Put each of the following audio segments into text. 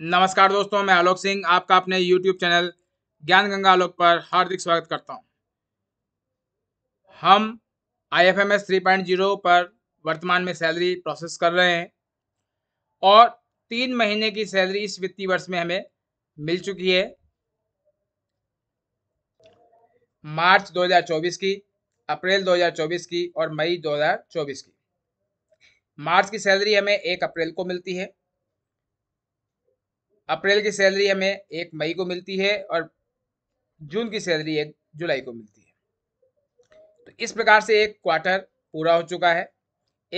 नमस्कार दोस्तों मैं आलोक सिंह आपका अपने YouTube चैनल ज्ञान गंगा आलोक पर हार्दिक स्वागत करता हूं। हम I F M S three point zero पर वर्तमान में सैलरी प्रोसेस कर रहे हैं और तीन महीने की सैलरी इस वित्तीय वर्ष में हमें मिल चुकी है मार्च 2024 की अप्रैल 2024 की और मई 2024 की मार्च की सैलरी हमें एक अप्रैल को मिलती है अप्रैल की सैलरी हमें एक मई को मिलती है और जून की सैलरी एक जुलाई को मिलती है तो इस प्रकार से एक क्वार्टर पूरा हो चुका है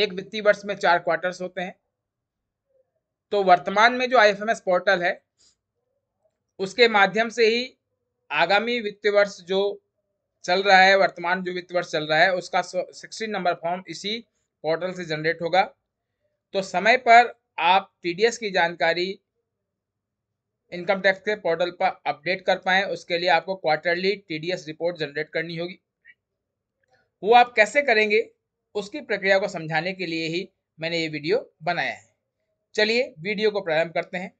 एक वित्तीय वर्ष में चार क्वार्टर्स होते हैं तो वर्तमान में जो आईएफएमएस पोर्टल है उसके माध्यम से ही आगामी वित्तीय वर्ष जो चल रहा है वर्तमान जो वित्त वर्ष चल रहा है उसका सिक्सटीन नंबर फॉर्म इसी पोर्टल से जनरेट होगा तो समय पर आप टीडीएस की जानकारी इनकम टैक्स के पोर्टल पर अपडेट कर पाए उसके लिए आपको क्वार्टरली टीडीएस रिपोर्ट जनरेट करनी होगी वो आप कैसे करेंगे उसकी प्रक्रिया को समझाने के लिए ही मैंने ये वीडियो बनाया है चलिए वीडियो को प्रारंभ करते हैं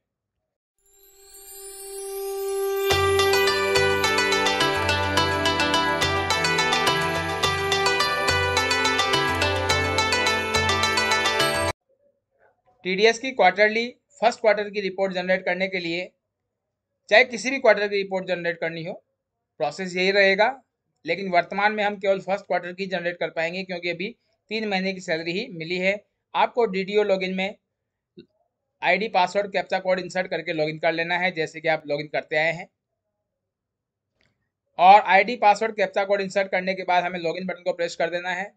टीडीएस की क्वार्टरली फर्स्ट क्वार्टर की रिपोर्ट जनरेट करने के लिए चाहे किसी भी क्वार्टर की रिपोर्ट जनरेट करनी हो प्रोसेस यही रहेगा लेकिन वर्तमान में हम केवल फर्स्ट क्वार्टर की जनरेट कर पाएंगे क्योंकि अभी तीन महीने की सैलरी ही मिली है आपको डी डी लॉगिन में ID password captcha code insert करके लॉगिन कर लेना है जैसे कि आप लॉगिन करते आए हैं और ID password captcha code insert करने के बाद हमें लॉगिन बटन को प्रेस कर देना है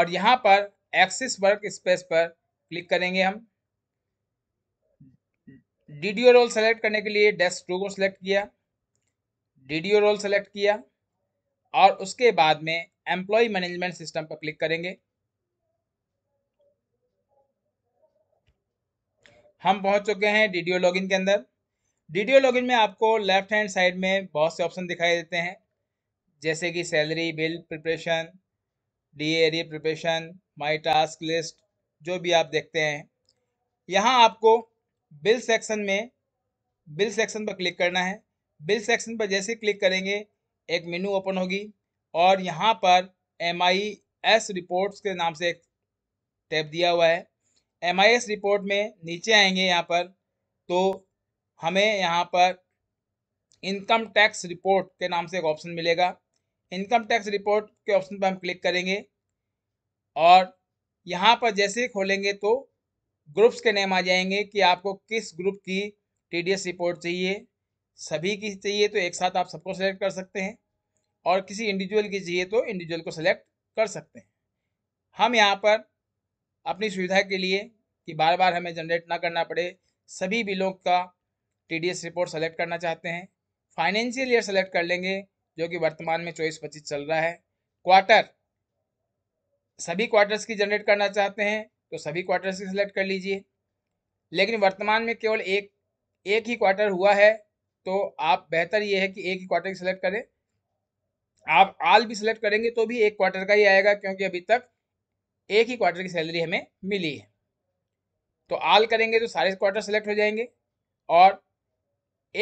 और यहाँ पर एक्सिस वर्क स्पेस पर क्लिक करेंगे हम डीडीओ रोल सेलेक्ट करने के लिए डेस्क टू को सिलेक्ट किया डी रोल सेलेक्ट किया और उसके बाद में एम्प्लॉय मैनेजमेंट सिस्टम पर क्लिक करेंगे हम पहुंच चुके हैं डीडीओ लॉगिन के अंदर डीडीओ लॉगिन में आपको लेफ्ट हैंड साइड में बहुत से ऑप्शन दिखाई देते हैं जैसे कि salary bill preparation D area preparation my task list जो भी आप देखते हैं यहाँ आपको बिल सेक्शन में बिल सेक्शन पर क्लिक करना है बिल सेक्शन पर जैसे क्लिक करेंगे एक मेनू ओपन होगी और यहाँ पर एम आई एस रिपोर्ट्स के नाम से एक टैब दिया हुआ है एम आई एस रिपोर्ट में नीचे आएंगे यहाँ पर तो हमें यहाँ पर इनकम टैक्स रिपोर्ट के नाम से एक ऑप्शन मिलेगा इनकम टैक्स रिपोर्ट के ऑप्शन पर हम क्लिक करेंगे और यहाँ पर जैसे खोलेंगे तो ग्रुप्स के नेम आ जाएंगे कि आपको किस ग्रुप की टी रिपोर्ट चाहिए सभी की चाहिए तो एक साथ आप सबको सेलेक्ट कर सकते हैं और किसी इंडिविजुअल की चाहिए तो इंडिविजुअल को सेलेक्ट कर सकते हैं हम यहाँ पर अपनी सुविधा के लिए कि बार बार हमें जनरेट ना करना पड़े सभी बिलों का टीडीएस रिपोर्ट सेलेक्ट करना चाहते हैं फाइनेंशियल ईयर सेलेक्ट कर लेंगे जो कि वर्तमान में चौबीस पच्चीस चल रहा है क्वार्टर सभी क्वार्टर्स की जनरेट करना चाहते हैं तो सभी क्वार्टर से सिलेक्ट कर लीजिए लेकिन वर्तमान में केवल एक एक ही क्वार्टर हुआ है तो आप बेहतर ये है कि एक ही क्वार्टर की सिलेक्ट करें आप आल भी सिलेक्ट करेंगे तो भी एक क्वार्टर का ही आएगा क्योंकि अभी तक एक ही क्वार्टर की सैलरी हमें मिली है तो आल करेंगे तो सारे क्वार्टर सेलेक्ट हो जाएंगे और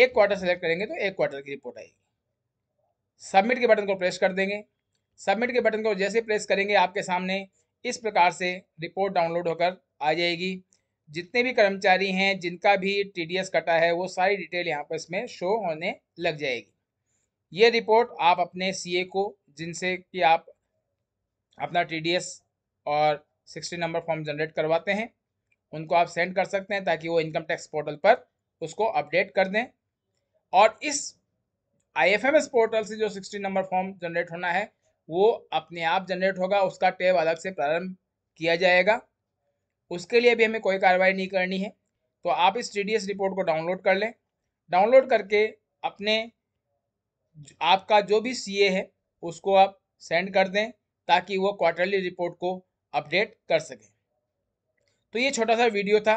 एक क्वार्टर सेलेक्ट करेंगे तो एक क्वार्टर की रिपोर्ट आएगी सबमिट के बटन को प्रेस कर देंगे सबमिट के बटन को जैसे प्रेस करेंगे आपके सामने इस प्रकार से रिपोर्ट डाउनलोड होकर आ जाएगी जितने भी कर्मचारी हैं जिनका भी टी कटा है वो सारी डिटेल यहाँ पर इसमें शो होने लग जाएगी ये रिपोर्ट आप अपने सी को जिनसे कि आप अपना टी और सिक्सटी नंबर फॉर्म जनरेट करवाते हैं उनको आप सेंड कर सकते हैं ताकि वो इनकम टैक्स पोर्टल पर उसको अपडेट कर दें और इस आई पोर्टल से जो सिक्सटी नंबर फॉर्म जनरेट होना है वो अपने आप जनरेट होगा उसका टैब अलग से प्रारंभ किया जाएगा उसके लिए भी हमें कोई कार्रवाई नहीं करनी है तो आप इस टी रिपोर्ट को डाउनलोड कर लें डाउनलोड करके अपने आपका जो भी सीए है उसको आप सेंड कर दें ताकि वो क्वार्टरली रिपोर्ट को अपडेट कर सकें तो ये छोटा सा वीडियो था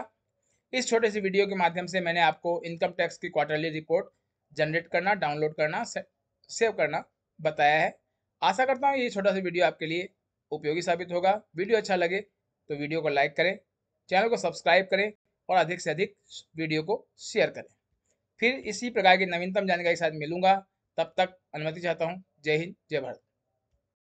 इस छोटे से वीडियो के माध्यम से मैंने आपको इनकम टैक्स की क्वार्टरली रिपोर्ट जनरेट करना डाउनलोड करना सेव करना बताया है आशा करता हूँ ये छोटा सा वीडियो आपके लिए उपयोगी साबित होगा वीडियो अच्छा लगे तो वीडियो को लाइक करें चैनल को सब्सक्राइब करें और अधिक से अधिक वीडियो को शेयर करें फिर इसी प्रकार की नवीनतम जानकारी के साथ मिलूंगा तब तक अनुमति चाहता हूँ जय हिंद जय भारत